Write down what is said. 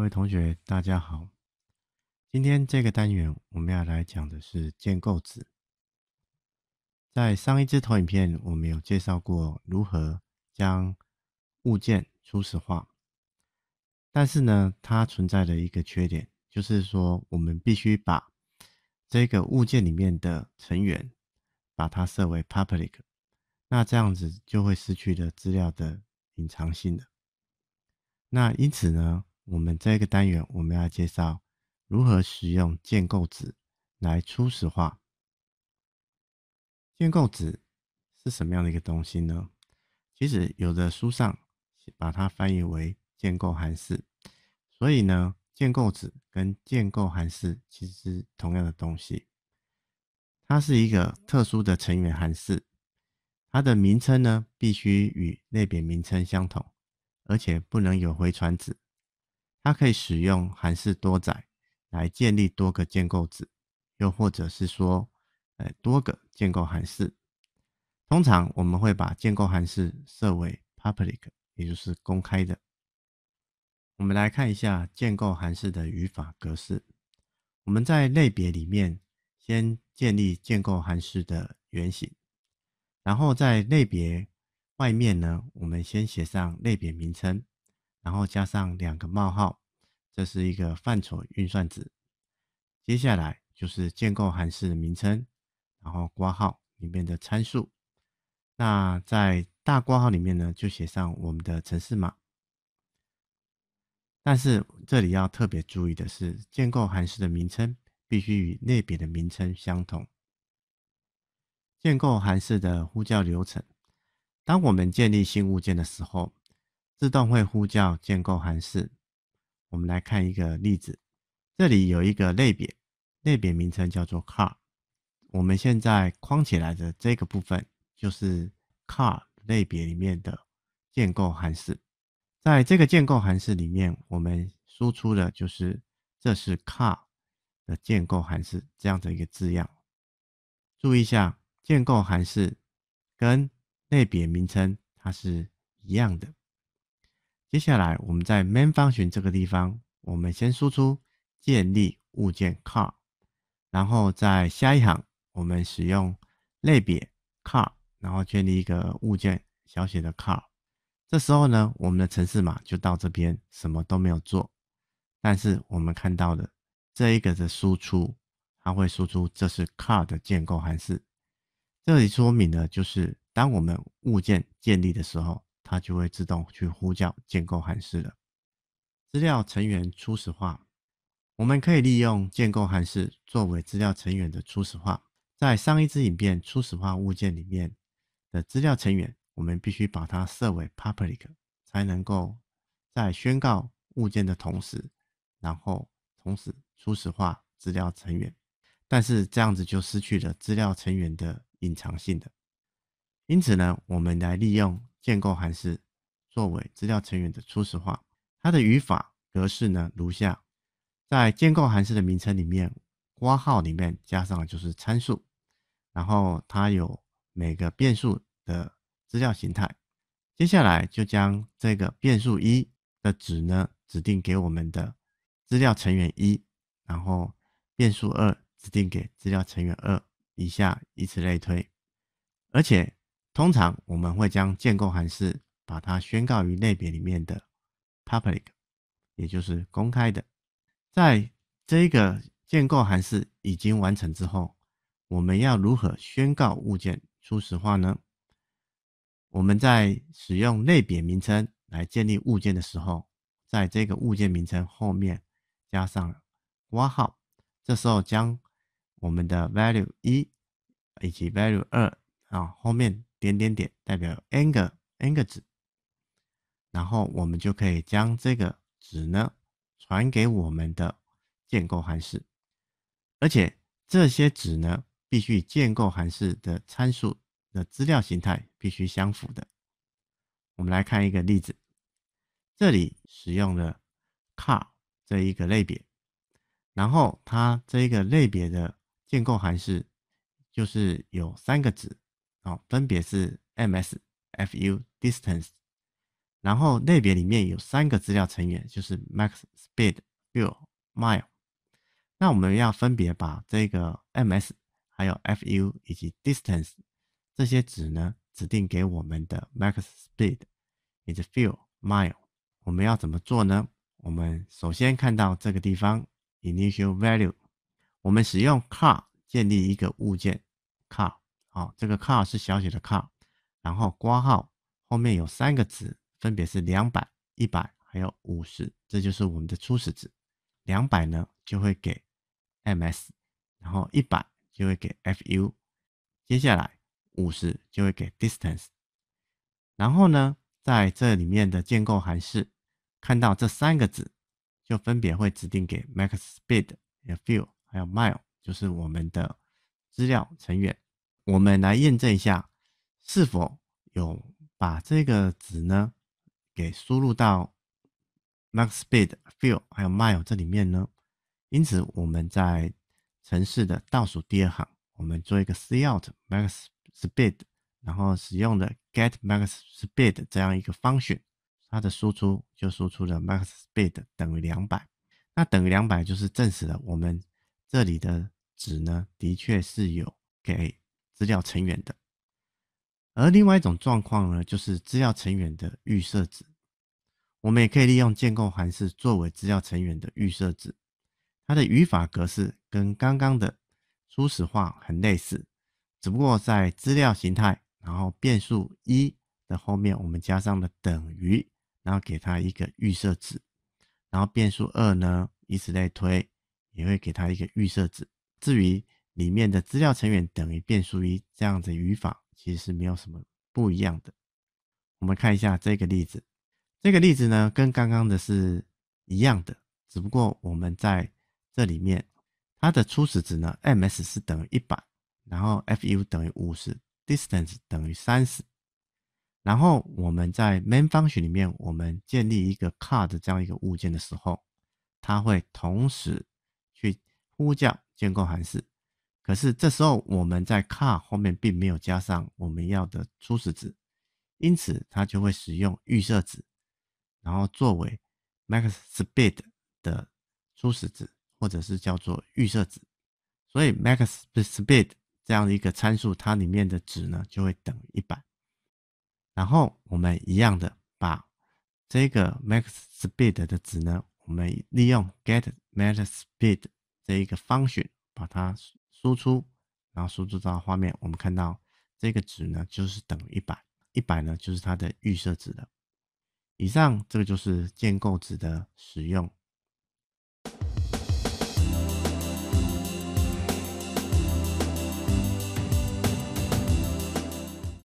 各位同学，大家好。今天这个单元我们要来讲的是建构子。在上一支投影片，我们有介绍过如何将物件初始化，但是呢，它存在的一个缺点就是说，我们必须把这个物件里面的成员把它设为 public，那这样子就会失去了资料的隐藏性的。那因此呢？我们这个单元，我们要介绍如何使用建构子来初始化。建构子是什么样的一个东西呢？其实有的书上把它翻译为建构函数，所以呢，建构子跟建构函数其实同样的东西。它是一个特殊的成员函数，它的名称呢必须与类别名称相同，而且不能有回传子它可以使用韩式多载来建立多个建构子，又或者是说，呃，多个建构函数。通常我们会把建构函数设为 public，也就是公开的。我们来看一下建构函数的语法格式。我们在类别里面先建立建构函数的原型，然后在类别外面呢，我们先写上类别名称。然后加上两个冒号，这是一个范畴运算子。接下来就是建构函数的名称，然后括号里面的参数。那在大括号里面呢，就写上我们的城市码。但是这里要特别注意的是，建构函数的名称必须与类别的名称相同。建构函数的呼叫流程，当我们建立新物件的时候。自动会呼叫建构函式。我们来看一个例子，这里有一个类别，类别名称叫做 Car。我们现在框起来的这个部分就是 Car 类别里面的建构函式。在这个建构函式里面，我们输出的就是这是 Car 的建构函式这样的一个字样。注意一下，建构函式跟类别名称它是一样的。接下来，我们在 main function 这个地方，我们先输出建立物件 car，然后在下一行，我们使用类别 car，然后建立一个物件小写的 car。这时候呢，我们的程式码就到这边，什么都没有做。但是我们看到的这一个的输出，它会输出这是 car 的建构函数。这里说明的就是当我们物件建立的时候。它就会自动去呼叫建构函数了。资料成员初始化，我们可以利用建构函数作为资料成员的初始化。在上一支影片初始化物件里面的资料成员，我们必须把它设为 public，才能够在宣告物件的同时，然后同时初始化资料成员。但是这样子就失去了资料成员的隐藏性的。因此呢，我们来利用。建构函数作为资料成员的初始化，它的语法格式呢如下：在建构函数的名称里面，括号里面加上就是参数，然后它有每个变数的资料形态，接下来就将这个变数一的值呢指定给我们的资料成员一，然后变数二指定给资料成员二，以下以此类推，而且。通常我们会将建构函式把它宣告于类别里面的 public，也就是公开的。在这个建构函式已经完成之后，我们要如何宣告物件初始化呢？我们在使用类别名称来建立物件的时候，在这个物件名称后面加上括号，这时候将我们的 value 一以及 value 二啊后面。点点点代表 n 个 n 个值，然后我们就可以将这个值呢传给我们的建构函数，而且这些值呢必须建构函数的参数的资料形态必须相符的。我们来看一个例子，这里使用了 car 这一个类别，然后它这一个类别的建构函数就是有三个值。哦，分别是 M S F U distance，然后类别里面有三个资料成员，就是 Max Speed Fuel Mile。那我们要分别把这个 M S，还有 F U，以及 Distance 这些值呢，指定给我们的 Max Speed，以及 Fuel Mile。我们要怎么做呢？我们首先看到这个地方 Initial Value，我们使用 Car 建立一个物件 Car。好，这个 car 是小写的 car，然后挂号后面有三个值，分别是两百、一百还有五十，这就是我们的初始值。两百呢就会给 ms，然后一百就会给 fu，接下来五十就会给 distance。然后呢，在这里面的建构函数看到这三个值，就分别会指定给 max speed、fuel 还有 mile，就是我们的资料成员。我们来验证一下，是否有把这个值呢，给输入到 max speed、f i l l 还有 mile 这里面呢？因此，我们在城市的倒数第二行，我们做一个 C out max speed，然后使用的 get max speed 这样一个 function，它的输出就输出了 max speed 等于两百。那等于两百，就是证实了我们这里的值呢，的确是有给。资料成员的，而另外一种状况呢，就是资料成员的预设值。我们也可以利用建构函式作为资料成员的预设值，它的语法格式跟刚刚的初始化很类似，只不过在资料形态，然后变数一的后面我们加上了等于，然后给它一个预设值，然后变数二呢，以此类推，也会给它一个预设值。至于里面的资料成员等于变数一这样子语法其实是没有什么不一样的。我们看一下这个例子，这个例子呢跟刚刚的是一样的，只不过我们在这里面它的初始值呢，ms 是等于一百，然后 fu 等于五十，distance 等于三十。然后我们在 main function 里面，我们建立一个 car d 这样一个物件的时候，它会同时去呼叫建构函数，可是这时候我们在 car 后面并没有加上我们要的初始值，因此它就会使用预设值，然后作为 max speed 的初始值，或者是叫做预设值。所以 max speed 这样的一个参数，它里面的值呢就会等于一百。然后我们一样的把这个 max speed 的值呢，我们利用 get max speed 这一个 function 把它。输出，然后输出到画面，我们看到这个值呢，就是等于一百，一百呢就是它的预设值了。以上这个就是建构值的使用。